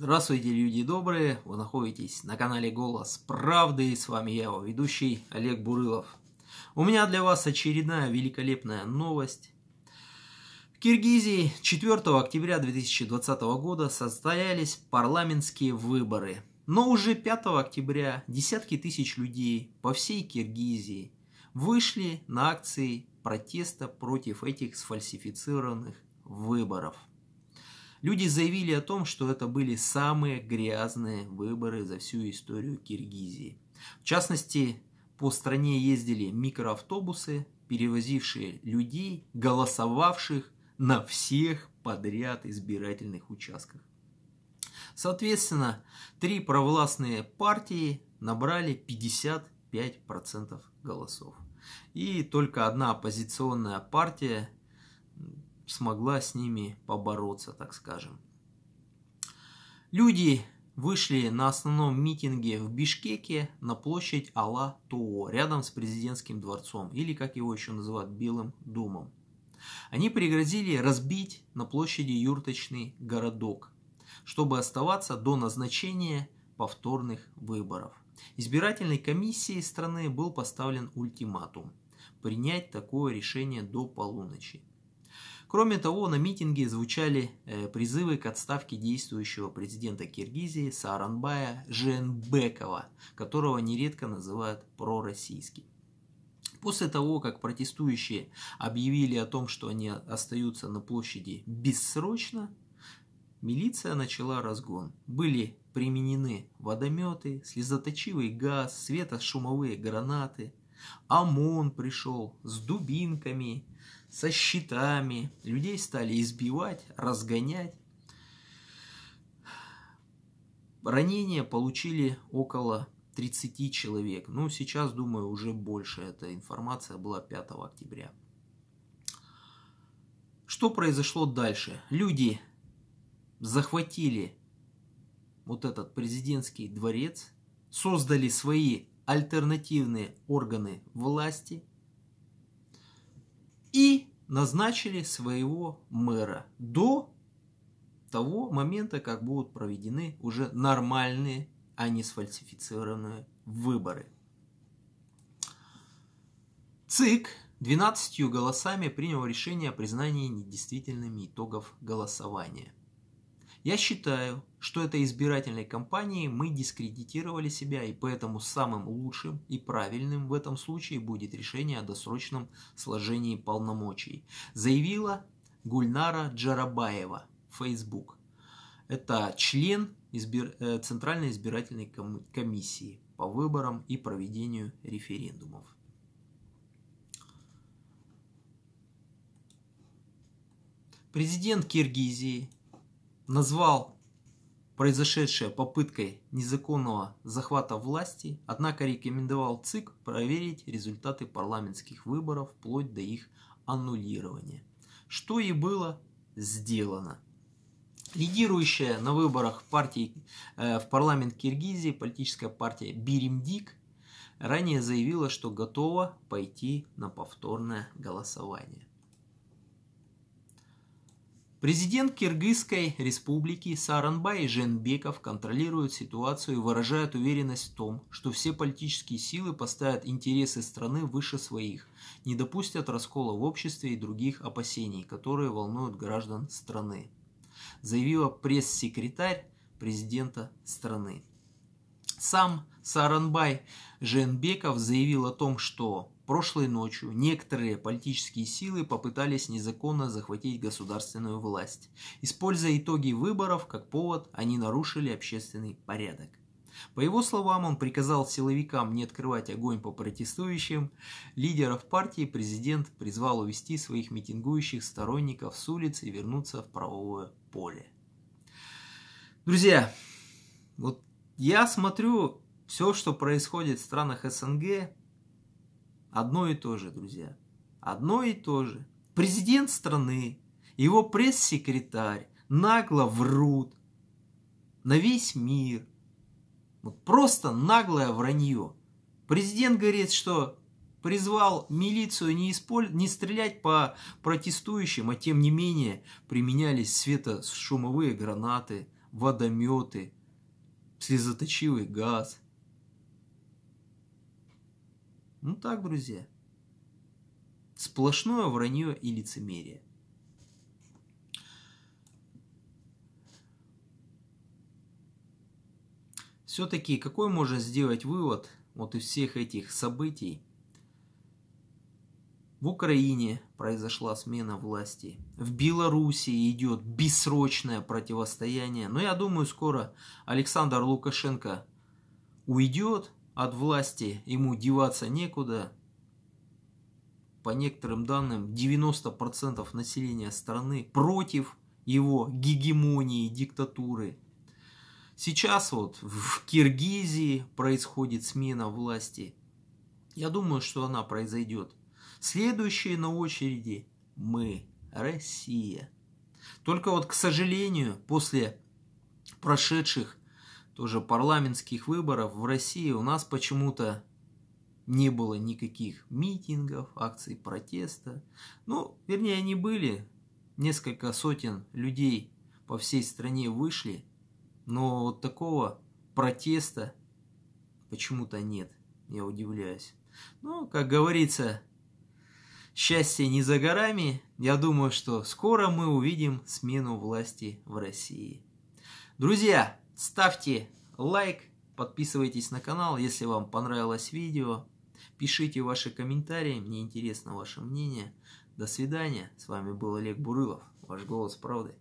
Здравствуйте, люди добрые! Вы находитесь на канале «Голос правды» и с вами я, его ведущий Олег Бурылов. У меня для вас очередная великолепная новость. В Киргизии 4 октября 2020 года состоялись парламентские выборы. Но уже 5 октября десятки тысяч людей по всей Киргизии вышли на акции протеста против этих сфальсифицированных выборов – Люди заявили о том, что это были самые грязные выборы за всю историю Киргизии. В частности, по стране ездили микроавтобусы, перевозившие людей, голосовавших на всех подряд избирательных участках. Соответственно, три провластные партии набрали 55% голосов. И только одна оппозиционная партия смогла с ними побороться, так скажем. Люди вышли на основном митинге в Бишкеке на площадь Алла-Тоо, рядом с президентским дворцом, или как его еще называют, Белым домом. Они пригрозили разбить на площади юрточный городок, чтобы оставаться до назначения повторных выборов. Избирательной комиссии страны был поставлен ультиматум – принять такое решение до полуночи. Кроме того, на митинге звучали э, призывы к отставке действующего президента Киргизии Саранбая Женбекова, которого нередко называют пророссийским. После того, как протестующие объявили о том, что они остаются на площади бессрочно, милиция начала разгон. Были применены водометы, слезоточивый газ, светошумовые гранаты, ОМОН пришел с дубинками, со щитами. Людей стали избивать, разгонять. Ранения получили около 30 человек. Ну, сейчас, думаю, уже больше. Эта информация была 5 октября. Что произошло дальше? Люди захватили вот этот президентский дворец, создали свои альтернативные органы власти и назначили своего мэра до того момента, как будут проведены уже нормальные, а не сфальсифицированные выборы. ЦИК 12 голосами принял решение о признании недействительными итогов голосования. Я считаю, что этой избирательной кампанией мы дискредитировали себя, и поэтому самым лучшим и правильным в этом случае будет решение о досрочном сложении полномочий, заявила Гульнара Джарабаева, Facebook. Это член избир... Э, Центральной избирательной ком... комиссии по выборам и проведению референдумов. Президент Киргизии назвал произошедшее попыткой незаконного захвата власти, однако рекомендовал ЦИК проверить результаты парламентских выборов вплоть до их аннулирования. Что и было сделано. Лидирующая на выборах партии э, в парламент Киргизии политическая партия Биримдик ранее заявила, что готова пойти на повторное голосование. Президент Киргизской республики Саранбай Женбеков контролирует ситуацию и выражает уверенность в том, что все политические силы поставят интересы страны выше своих, не допустят раскола в обществе и других опасений, которые волнуют граждан страны, заявила пресс-секретарь президента страны. Сам Саранбай Женбеков заявил о том, что Прошлой ночью некоторые политические силы попытались незаконно захватить государственную власть. Используя итоги выборов как повод, они нарушили общественный порядок. По его словам, он приказал силовикам не открывать огонь по протестующим. Лидеров партии президент призвал увести своих митингующих сторонников с улиц и вернуться в правовое поле. Друзья, вот я смотрю все, что происходит в странах СНГ, Одно и то же, друзья. Одно и то же. Президент страны, его пресс-секретарь нагло врут на весь мир. Вот просто наглое вранье. Президент говорит, что призвал милицию не, исполь... не стрелять по протестующим, а тем не менее применялись светошумовые гранаты, водометы, слезоточивый газ – ну так, друзья. Сплошное вранье и лицемерие. Все-таки какой можно сделать вывод вот из всех этих событий? В Украине произошла смена власти. В Белоруссии идет бессрочное противостояние. Но я думаю, скоро Александр Лукашенко уйдет, от власти ему деваться некуда. По некоторым данным, 90% населения страны против его гегемонии, диктатуры. Сейчас вот в Киргизии происходит смена власти. Я думаю, что она произойдет. Следующие на очереди мы, Россия. Только вот, к сожалению, после прошедших тоже парламентских выборов в России у нас почему-то не было никаких митингов, акций протеста. Ну, вернее, они были. Несколько сотен людей по всей стране вышли, но вот такого протеста почему-то нет, я удивляюсь. Ну, как говорится, счастье не за горами. Я думаю, что скоро мы увидим смену власти в России. Друзья, Ставьте лайк, подписывайтесь на канал, если вам понравилось видео. Пишите ваши комментарии, мне интересно ваше мнение. До свидания, с вами был Олег Бурылов, ваш голос правды.